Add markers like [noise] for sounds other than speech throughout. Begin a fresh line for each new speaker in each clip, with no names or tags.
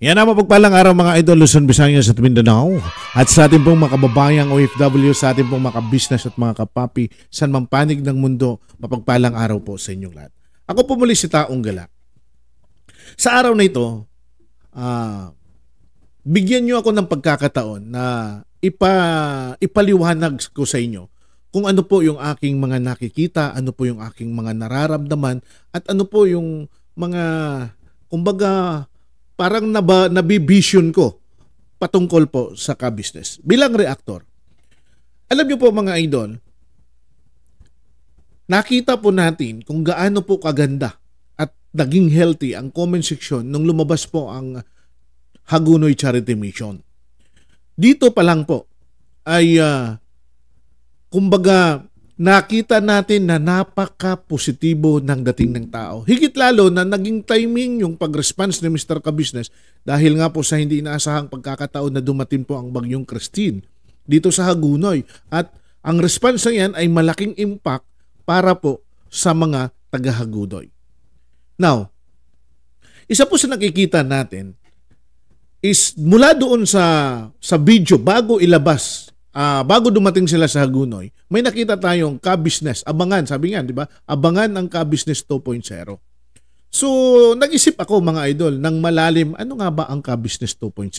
Yan ang mapagpalang araw mga idol Luzon, Visayas at Mindanao. At sa ating pong makababayang OFW, sa ating pong makabusiness at mga kapapi, sa mang ng mundo, mapagpalang araw po sa inyong lahat. Ako po muli si Taong Gala. Sa araw na ito, uh, bigyan niyo ako ng pagkakataon na ipa, ipaliwanag ko sa inyo kung ano po yung aking mga nakikita, ano po yung aking mga nararamdaman, at ano po yung mga, kumbaga, parang naba, nabivision ko patungkol po sa ka-business bilang reactor. Alam niyo po mga idol, nakita po natin kung gaano po kaganda at naging healthy ang comment section nung lumabas po ang Hagunoy Charity Mission. Dito pa lang po ay uh, kumbaga nakita natin na napaka-positibo ng dating ng tao. Higit lalo na naging timing yung pag-response ni Mr. Kabusiness dahil nga po sa hindi inaasahang pagkakataon na dumating po ang bagyong Christine dito sa Hagunoy. At ang response na yan ay malaking impact para po sa mga taga-Hagunoy. Now, isa po sa nakikita natin is mula doon sa sa video bago ilabas, uh, bago dumating sila sa Hagunoy, may nakita tayong ka-business, abangan, sabi nga, di ba? Abangan ang ka-business 2.0. So, nag-isip ako mga idol ng malalim, ano nga ba ang ka-business 2.0?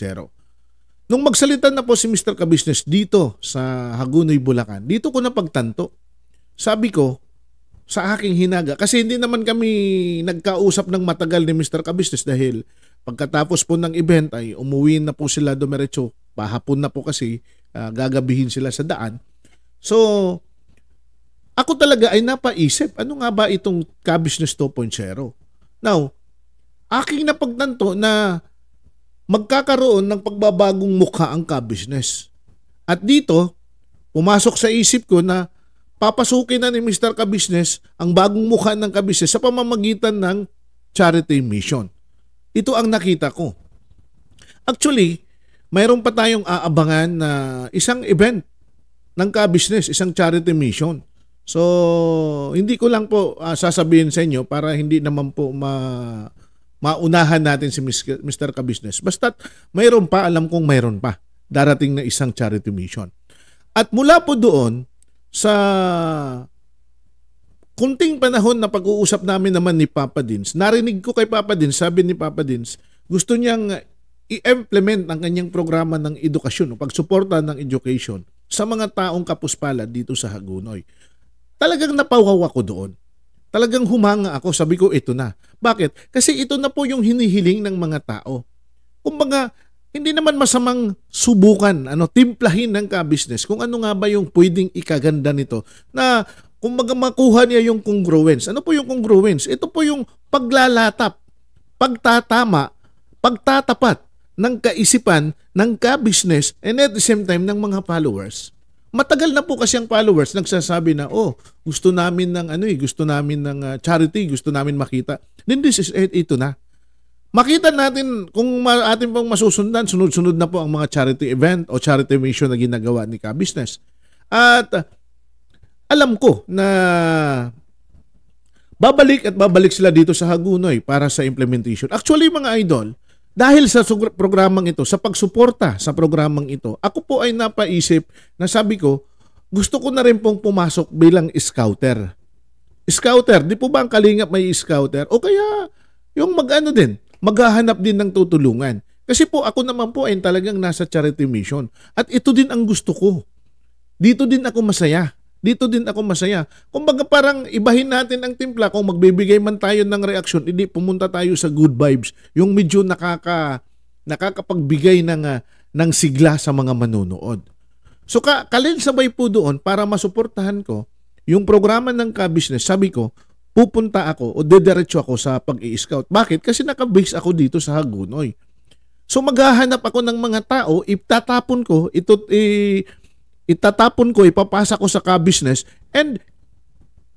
Nung magsalita na po si Mr. Ka-business dito sa Hagunoy, Bulacan, dito ko na pagtanto. Sabi ko, sa aking hinaga, kasi hindi naman kami nagkausap ng matagal ni Mr. Ka-business dahil pagkatapos po ng event ay umuwi na po sila dumiretso, pahapon na po kasi, uh, gagabihin sila sa daan So, ako talaga ay napaisip, ano nga ba itong K-Business 2.0? Now, aking napagnanto na magkakaroon ng pagbabagong mukha ang K-Business. At dito, pumasok sa isip ko na papasukin na ni Mr. K-Business ang bagong mukha ng K-Business sa pamamagitan ng charity mission. Ito ang nakita ko. Actually, mayroon pa tayong aabangan na isang event ng ka-business, isang charity mission. So, hindi ko lang po uh, sasabihin sa inyo para hindi naman po ma maunahan natin si Mr. Kabusiness. Basta mayroon pa, alam kong mayroon pa. Darating na isang charity mission. At mula po doon, sa kunting panahon na pag-uusap namin naman ni Papa Dins, narinig ko kay Papa Dins, sabi ni Papa Dins, gusto niyang i-implement ang kanyang programa ng edukasyon o pagsuporta ng education sa mga taong kapuspalad dito sa Hagunoy. Talagang napawaw ako doon. Talagang humanga ako. Sabi ko, ito na. Bakit? Kasi ito na po yung hinihiling ng mga tao. Kumbaga, hindi naman masamang subukan, ano, timplahin ng ka-business kung ano nga ba yung pwedeng ikaganda nito na kung makuha niya yung congruence. Ano po yung congruence? Ito po yung paglalatap, pagtatama, pagtatapat ng kaisipan, ng ka-business, and at the same time ng mga followers. Matagal na po kasi ang followers nagsasabi na, oh, gusto namin ng ano eh, gusto namin ng uh, charity, gusto namin makita. Then this is it, ito na. Makita natin kung ma- atin pong masusundan, sunod-sunod na po ang mga charity event o charity mission na ginagawa ni ka-business. At uh, alam ko na babalik at babalik sila dito sa Hagunoy para sa implementation. Actually mga idol, dahil sa programang ito, sa pagsuporta sa programang ito, ako po ay napaisip na sabi ko, gusto ko na rin pong pumasok bilang scouter. Scouter, di po ba ang kalingap may scouter? O kaya yung mag-ano din, maghahanap din ng tutulungan. Kasi po ako naman po ay talagang nasa charity mission. At ito din ang gusto ko. Dito din ako masaya dito din ako masaya. Kumbaga parang ibahin natin ang timpla kung magbibigay man tayo ng reaksyon, hindi pumunta tayo sa good vibes, yung medyo nakaka nakakapagbigay ng uh, ng sigla sa mga manonood. So ka, sabay po doon para masuportahan ko yung programa ng ka-business. Sabi ko, pupunta ako o dediretso ako sa pag-i-scout. Bakit? Kasi naka-base ako dito sa Hagunoy. So maghahanap ako ng mga tao, itatapon ko, ito, eh, itatapon ko, ipapasa ko sa ka-business and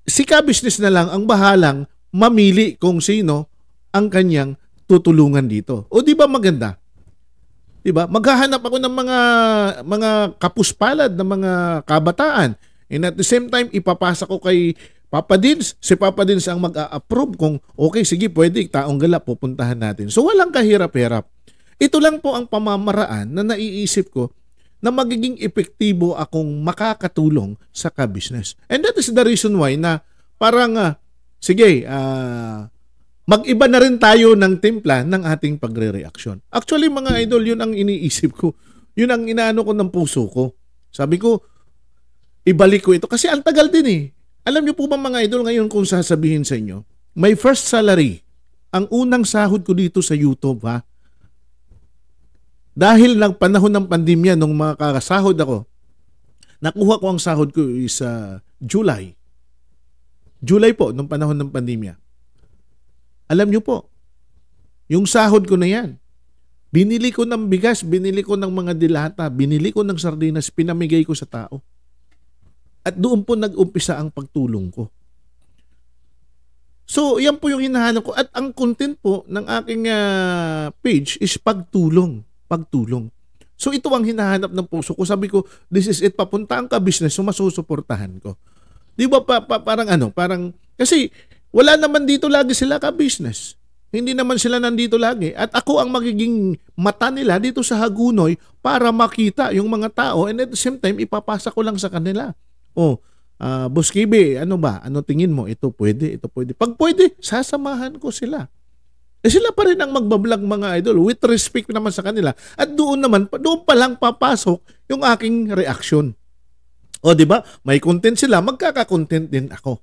si ka-business na lang ang bahalang mamili kung sino ang kanyang tutulungan dito. O di ba maganda? 'Di ba? Maghahanap ako ng mga mga kapuspalad ng mga kabataan. And at the same time, ipapasa ko kay Papa Dins. Si Papa Dins ang mag-a-approve kung okay, sige, pwede, taong gala, pupuntahan natin. So walang kahirap-hirap. Ito lang po ang pamamaraan na naiisip ko na magiging epektibo akong makakatulong sa ka-business. And that is the reason why na parang, uh, sige, uh, mag-iba na rin tayo ng timpla ng ating pagre-reaction. Actually mga idol, yun ang iniisip ko. Yun ang inaano ko ng puso ko. Sabi ko, ibalik ko ito. Kasi ang tagal din eh. Alam niyo po ba mga idol ngayon kung sasabihin sa inyo, my first salary, ang unang sahod ko dito sa YouTube ha, dahil ng panahon ng pandemya nung mga kakasahod ako, nakuha ko ang sahod ko is uh, July. July po, nung panahon ng pandemya. Alam nyo po, yung sahod ko na yan, binili ko ng bigas, binili ko ng mga dilata, binili ko ng sardinas, pinamigay ko sa tao. At doon po nag-umpisa ang pagtulong ko. So, yan po yung hinahanap ko. At ang content po ng aking uh, page is pagtulong pagtulong. So ito ang hinahanap ng puso ko. Sabi ko, this is it, papuntaan ka business, so masusuportahan ko. Di ba pa, pa, parang ano, parang, kasi wala naman dito lagi sila ka business. Hindi naman sila nandito lagi. At ako ang magiging mata nila dito sa Hagunoy para makita yung mga tao and at the same time, ipapasa ko lang sa kanila. Oh, uh, Boss Kibe, ano ba? Ano tingin mo? Ito pwede, ito pwede. Pag pwede, sasamahan ko sila. Eh sila pa rin ang magbablog mga idol with respect naman sa kanila. At doon naman, doon pa lang papasok yung aking reaction. O di ba? May content sila, magkaka-content din ako.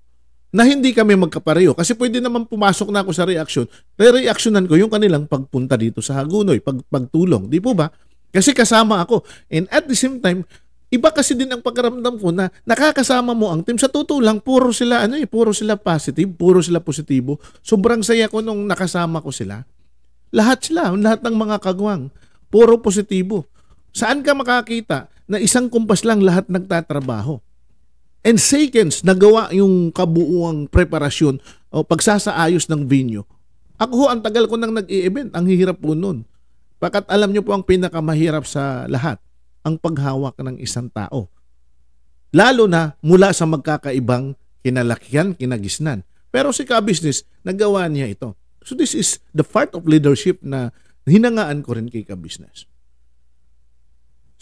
Na hindi kami magkapareho kasi pwede naman pumasok na ako sa reaction. Re-reactionan ko yung kanilang pagpunta dito sa Hagunoy, pag pagtulong, di po ba? Kasi kasama ako. And at the same time, iba kasi din ang pagkaramdam ko na nakakasama mo ang team. Sa totoo lang, puro sila, ano eh, puro sila positive, puro sila positibo. Sobrang saya ko nung nakasama ko sila. Lahat sila, lahat ng mga kagwang, puro positibo. Saan ka makakita na isang kumpas lang lahat nagtatrabaho? And seconds, nagawa yung kabuuang preparasyon o pagsasaayos ng venue. Ako ho, ang tagal ko nang nag-i-event. Ang hihirap po nun. Bakat alam nyo po ang pinakamahirap sa lahat ang paghawak ng isang tao. Lalo na mula sa magkakaibang kinalakihan, kinagisnan. Pero si Kabisnes, nagawa niya ito. So this is the part of leadership na hinangaan ko rin kay Kabisnes.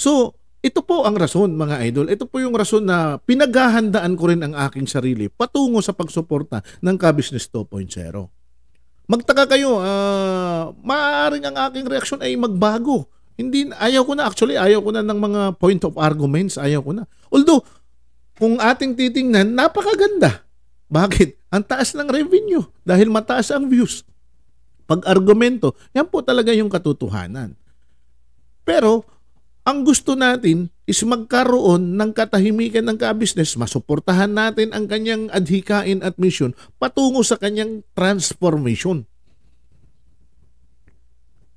So, ito po ang rason mga idol. Ito po yung rason na pinaghahandaan ko rin ang aking sarili patungo sa pagsuporta ng Kabisnes 2.0. Magtaka kayo, uh, maaaring ang aking reaksyon ay magbago hindi, ayaw ko na actually, ayaw ko na ng mga point of arguments, ayaw ko na. Although, kung ating titingnan, napakaganda. Bakit? Ang taas ng revenue dahil mataas ang views. Pag argumento, yan po talaga yung katotohanan. Pero, ang gusto natin is magkaroon ng katahimikan ng ka-business, masuportahan natin ang kanyang adhikain at mission patungo sa kanyang transformation.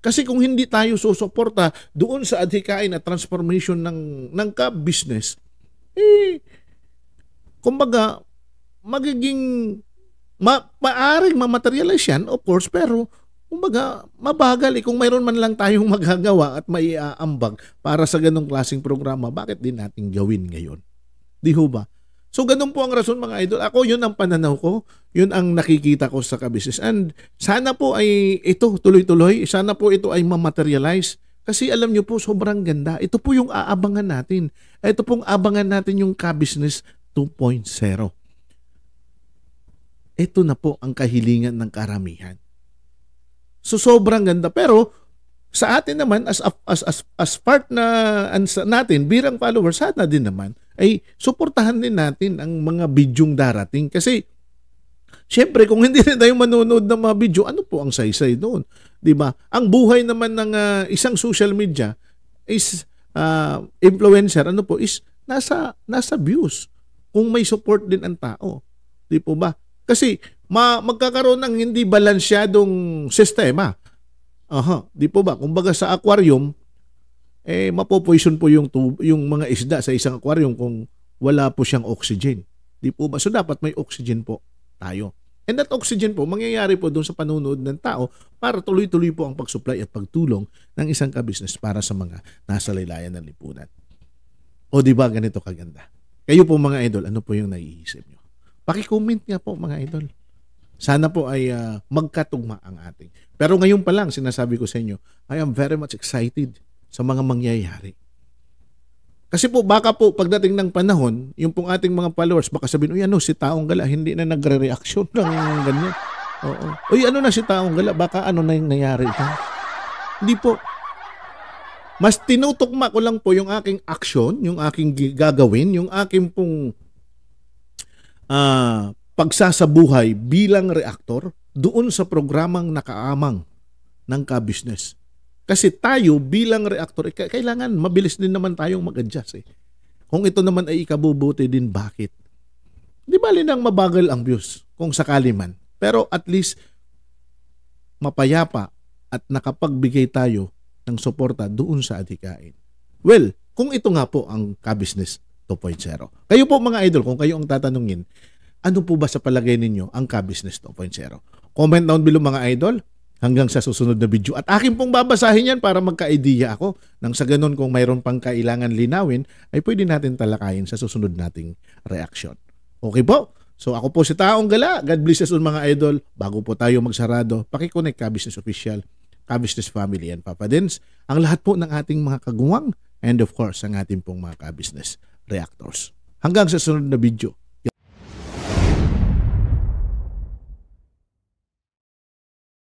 Kasi kung hindi tayo susuporta doon sa adhikain at transformation ng, ng ka-business, eh, kumbaga, magiging, ma, maaring mamaterialize yan, of course, pero, kumbaga, mabagal eh. Kung mayroon man lang tayong [laughs] magagawa at maiaambag para sa ganong klaseng programa, bakit din natin gawin ngayon? Di ho ba? So ganun po ang rason mga idol. Ako yun ang pananaw ko, yun ang nakikita ko sa kabusiness. And sana po ay ito tuloy-tuloy, sana po ito ay mamaterialize kasi alam niyo po, sobrang ganda. Ito po yung aabangan natin. Ito pong abangan natin yung k 2.0. Ito na po ang kahilingan ng karamihan. So sobrang ganda. Pero sa atin naman, as, as, as, as part na as, natin, birang followers, sana din naman, ay suportahan din natin ang mga bidyong darating. Kasi, syempre, kung hindi na tayo manonood ng mga video, ano po ang saysay doon? ba Ang buhay naman ng uh, isang social media is uh, influencer, ano po, is nasa, nasa views. Kung may support din ang tao. Di po ba? Kasi ma magkakaroon ng hindi balansyadong sistema. Aha, di po ba? Kumbaga sa aquarium, eh mapopoison po yung tub- yung mga isda sa isang aquarium kung wala po siyang oxygen. Di po ba? So dapat may oxygen po tayo. And that oxygen po, mangyayari po doon sa panunood ng tao para tuloy-tuloy po ang pagsupply at pagtulong ng isang ka-business para sa mga nasa laylayan ng lipunan. O di ba ganito kaganda? Kayo po mga idol, ano po yung naiisip nyo? Paki-comment nga po mga idol. Sana po ay uh, magkatugma ang ating. Pero ngayon pa lang sinasabi ko sa inyo, I am very much excited sa mga mangyayari. Kasi po baka po pagdating ng panahon, yung pong ating mga followers baka sabihin, "Uy ano si taong gala hindi na nagre-reaction [laughs] ng ganyan." Oo. Uy ano na si taong gala, baka ano na yung nangyari ito. Hindi po. Mas tinutukma ko lang po yung aking action, yung aking gagawin, yung aking pong uh, pagsasabuhay bilang reaktor doon sa programang nakaamang ng ka-business. Kasi tayo bilang reactor, eh, kailangan mabilis din naman tayong mag-adjust eh. Kung ito naman ay ikabubuti din, bakit? Di bali nang mabagal ang views kung sakali man. Pero at least mapayapa at nakapagbigay tayo ng suporta doon sa adhikain. Well, kung ito nga po ang K-Business 2.0. Kayo po mga idol, kung kayo ang tatanungin, ano po ba sa palagay ninyo ang K-Business 2.0? Comment down below mga idol hanggang sa susunod na video. At akin pong babasahin yan para magka-idea ako. Nang sa ganun kung mayroon pang kailangan linawin, ay pwede natin talakayin sa susunod nating reaction. Okay po? So ako po si Taong Gala. God bless us mga idol. Bago po tayo magsarado, pakiconnect ka Business Official, ka Business Family and Papa Dins. Ang lahat po ng ating mga kagawang and of course ang ating pong mga ka-business reactors. Hanggang sa sunod na video.